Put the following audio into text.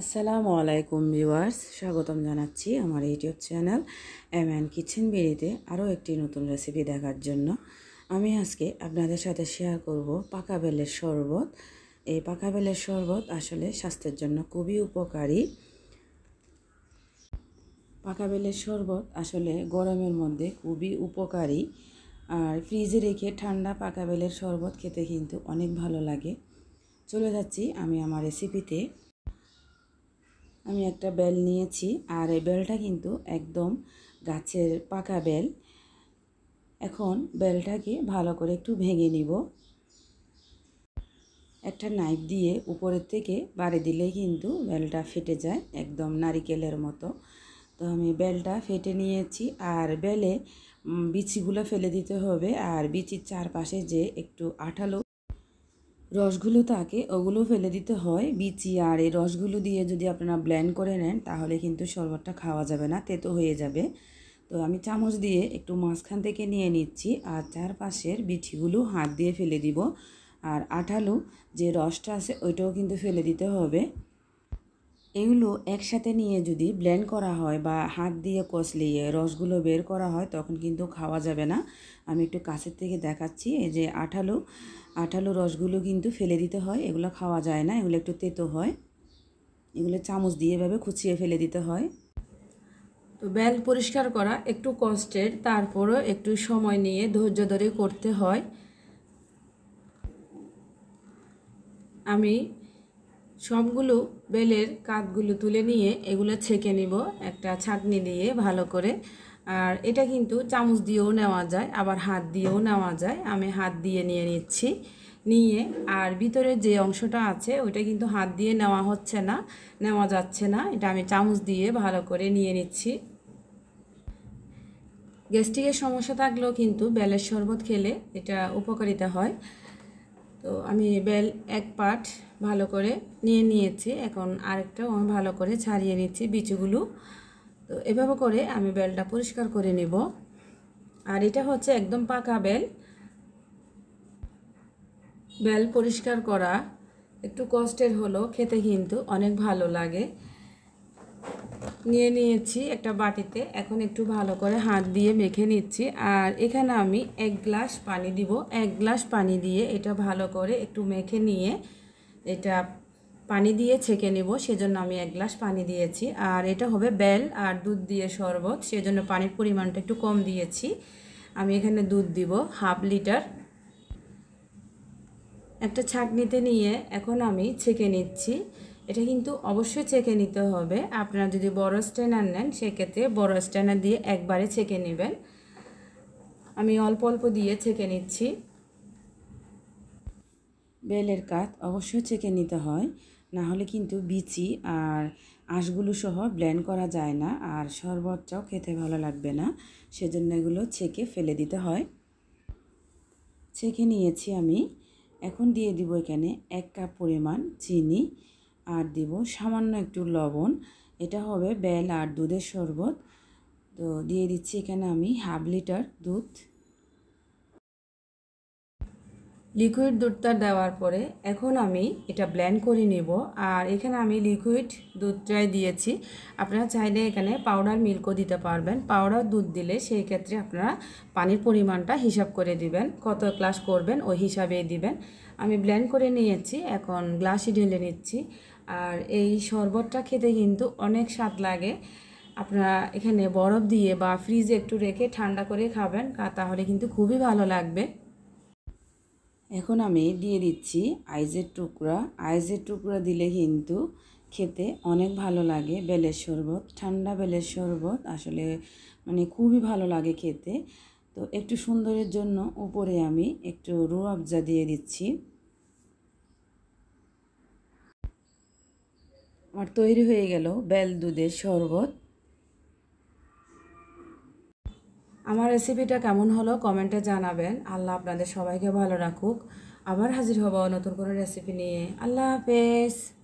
আসসালামু আলাইকুম ভিউয়ার্স স্বাগতম জানাচ্ছি আমার YouTube channel M and kitchen বিড়িতে আরও একটি নতুন রেসিপি দেখার জন্য আমি আজকে আপনাদের সাথে শেয়ার করব পাকা বেলের শরবত এই পাকা বেলের শরবত আসলে স্বাস্থ্যের জন্য খুবই উপকারী পাকা বেলের শরবত আসলে গরমের মধ্যে খুবই উপকারী আর ফ্রিজে রেখে ঠান্ডা পাকা বেলের শরবত খেতে কিন্তু অনেক ভালো লাগে চলে যাচ্ছি আমি আমার রেসিপিতে আমি একটা বেল নিয়েছি আর এই বেলটা কিন্তু একদম গাছের পাকা বেল এখন বেলটাকে ভালো করে একটু ভেঙে নিব একটা নাইফ দিয়ে উপরের থেকে বাড়ি দিলেই কিন্তু বেলটা ফেটে যায় একদম নারিকেলের মতো তো আমি বেলটা ফেটে নিয়েছি আর বেলে বিচিগুলো ফেলে দিতে হবে আর বিচির চারপাশে যে একটু আঠালো রসগুলো থাকে ওগুলো ফেলে দিতে হয় বিচি আর এই রসগুলো দিয়ে যদি আপনারা ব্ল্যান্ড করে নেন তাহলে কিন্তু শরবতটা খাওয়া যাবে না তেতো হয়ে যাবে তো আমি চামচ দিয়ে একটু মাঝখান থেকে নিয়ে নিচ্ছি আর চারপাশের বিচিগুলো হাত দিয়ে ফেলে দিব আর আঠালো যে রসটা আছে ওইটাও কিন্তু ফেলে দিতে হবে এগুলো একসাথে নিয়ে যদি ব্লেন্ড করা হয় বা হাত দিয়ে কষলিয়ে রসগুলো বের করা হয় তখন কিন্তু খাওয়া যাবে না আমি একটু কাছের থেকে দেখাচ্ছি এই যে আঠালো আঠালো রসগুলো কিন্তু ফেলে দিতে হয় এগুলো খাওয়া যায় না এগুলো একটু তেতো হয় এগুলো চামচ দিয়ে এভাবে খুচিয়ে ফেলে দিতে হয় তো বেল পরিষ্কার করা একটু কষ্টের তারপরও একটু সময় নিয়ে ধৈর্য ধরে করতে হয় আমি সবগুলো বেলের কাকগুলো তুলে নিয়ে এগুলো ছেঁকে নিব একটা ছাঁকনি দিয়ে ভালো করে আর এটা কিন্তু চামচ দিয়েও নেওয়া যায় আবার হাত দিয়েও নেওয়া যায় আমি হাত দিয়ে নিয়ে নিচ্ছি নিয়ে আর ভিতরে যে অংশটা আছে ওইটা কিন্তু হাত দিয়ে নেওয়া হচ্ছে না নেওয়া যাচ্ছে না এটা আমি চামচ দিয়ে ভালো করে নিয়ে নিচ্ছি গ্যাস্ট্রিকের সমস্যা থাকলেও কিন্তু বেলের শরবত খেলে এটা উপকারিতা হয় তো আমি বেল এক পাট ভালো করে নিয়ে নিয়েছি এখন আরেকটাও আমি ভালো করে ছাড়িয়ে নিচ্ছি বিচুগুলো তো এভাবে করে আমি বেলটা পরিষ্কার করে নেব আর এটা হচ্ছে একদম পাকা বেল বেল পরিষ্কার করা একটু কষ্টের হলো খেতে কিন্তু অনেক ভালো লাগে নিয়ে নিয়েছি একটা বাটিতে এখন একটু ভালো করে হাত দিয়ে মেখে নিচ্ছি আর এখানে আমি এক গ্লাস পানি দিব এক গ্লাস পানি দিয়ে এটা ভালো করে একটু মেখে নিয়ে এটা পানি দিয়ে ছেঁকে নেব সেজন্য আমি এক গ্লাস পানি দিয়েছি আর এটা হবে বেল আর দুধ দিয়ে শরবত সেজন্য পানির পরিমাণটা একটু কম দিয়েছি আমি এখানে দুধ দিব হাফ লিটার একটা ছাঁকনিতে নিয়ে এখন আমি ছেঁকে নিচ্ছি এটা কিন্তু অবশ্যই ছেঁকে নিতে হবে আপনারা যদি বড় স্ট্যানার নেন সেক্ষেত্রে বড় স্ট্যানার দিয়ে একবারে ছেঁকে নেবেন আমি অল্প অল্প দিয়ে ছেঁকে নিচ্ছি বেলের কাত অবশ্যই চেকে নিতে হয় না হলে কিন্তু বিচি আর আঁশগুলো সহ ব্লেন্ড করা যায় না আর শরবতটাও খেতে ভালো লাগবে না সেজন্য এগুলো ছেঁকে ফেলে দিতে হয় ছেঁকে নিয়েছি আমি এখন দিয়ে দিব এখানে এক কাপ পরিমাণ চিনি আর দিব সামান্য একটু লবণ এটা হবে বেল আর দুধের শরবত তো দিয়ে দিচ্ছি এখানে আমি হাফ লিটার দুধ লিকুইড দুধটা দেওয়ার পরে এখন আমি এটা ব্ল্যান্ড করে নেব আর এখানে আমি লিকুইড দুধটাই দিয়েছি আপনারা চাইলে এখানে পাউডার মিল্কও দিতে পারবেন পাউডার দুধ দিলে সেই ক্ষেত্রে আপনারা পানির পরিমাণটা হিসাব করে দিবেন কত গ্লাস করবেন ওই হিসাবেই দিবেন আমি ব্ল্যান্ড করে নিয়েছি এখন গ্লাসে ঢেলে নিচ্ছি আর এই শরবতটা খেতে কিন্তু অনেক স্বাদ লাগে আপনারা এখানে বরফ দিয়ে বা ফ্রিজে একটু রেখে ঠান্ডা করে খাবেন তাহলে কিন্তু খুবই ভালো লাগবে এখন আমি দিয়ে দিচ্ছি আইজের টুকরা আইজের টুকরা দিলে কিন্তু খেতে অনেক ভালো লাগে বেলের শরবত ঠান্ডা বেলের শরবত আসলে মানে খুবই ভালো লাগে খেতে তো একটু সুন্দরের জন্য উপরে আমি একটু রু আফজা দিয়ে দিচ্ছি আমার তৈরি হয়ে গেল বেল দুধের শরবত আমার রেসিপিটা কেমন হলো কমেন্টে জানাবেন আল্লাহ আপনাদের সবাইকে ভালো রাখুক আবার হাজির হব নতুন কোনো রেসিপি নিয়ে আল্লাহ হাফেজ